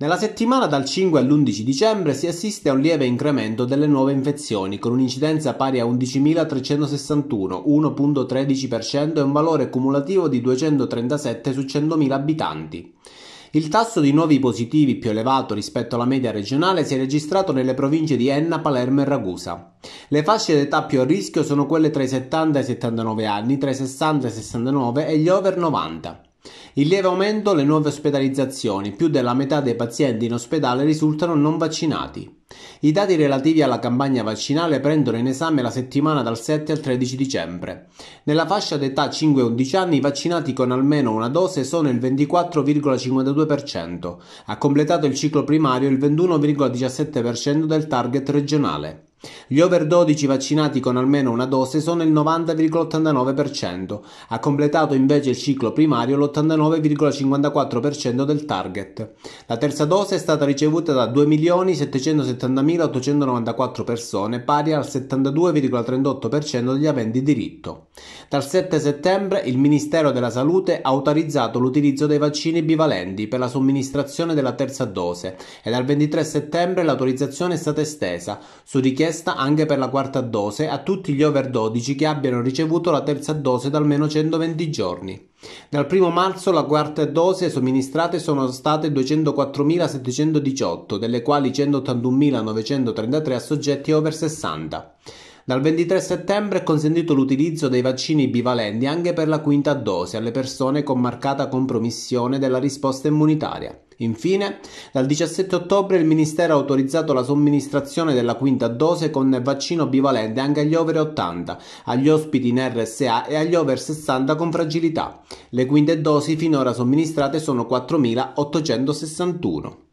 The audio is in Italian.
Nella settimana dal 5 all'11 dicembre si assiste a un lieve incremento delle nuove infezioni, con un'incidenza pari a 11.361, 1.13% e un valore cumulativo di 237 su 100.000 abitanti. Il tasso di nuovi positivi più elevato rispetto alla media regionale si è registrato nelle province di Enna, Palermo e Ragusa. Le fasce d'età più a rischio sono quelle tra i 70 e i 79 anni, tra i 60 e i 69 e gli over 90. In lieve aumento le nuove ospedalizzazioni, più della metà dei pazienti in ospedale risultano non vaccinati. I dati relativi alla campagna vaccinale prendono in esame la settimana dal 7 al 13 dicembre. Nella fascia d'età 5-11 anni i vaccinati con almeno una dose sono il 24,52%, ha completato il ciclo primario il 21,17% del target regionale. Gli over 12 vaccinati con almeno una dose sono il 90,89%, ha completato invece il ciclo primario l'89,54% del target. La terza dose è stata ricevuta da 2.770.894 persone, pari al 72,38% degli aventi diritto. Dal 7 settembre il Ministero della Salute ha autorizzato l'utilizzo dei vaccini bivalenti per la somministrazione della terza dose e dal 23 settembre l'autorizzazione è stata estesa su richiesta richiesta anche per la quarta dose a tutti gli over 12 che abbiano ricevuto la terza dose da almeno 120 giorni. Dal 1 marzo la quarta dose somministrate sono state 204.718, delle quali 181.933 a soggetti over 60. Dal 23 settembre è consentito l'utilizzo dei vaccini bivalenti anche per la quinta dose alle persone con marcata compromissione della risposta immunitaria. Infine, dal 17 ottobre il Ministero ha autorizzato la somministrazione della quinta dose con vaccino bivalente anche agli over 80, agli ospiti in RSA e agli over 60 con fragilità. Le quinte dosi finora somministrate sono 4.861.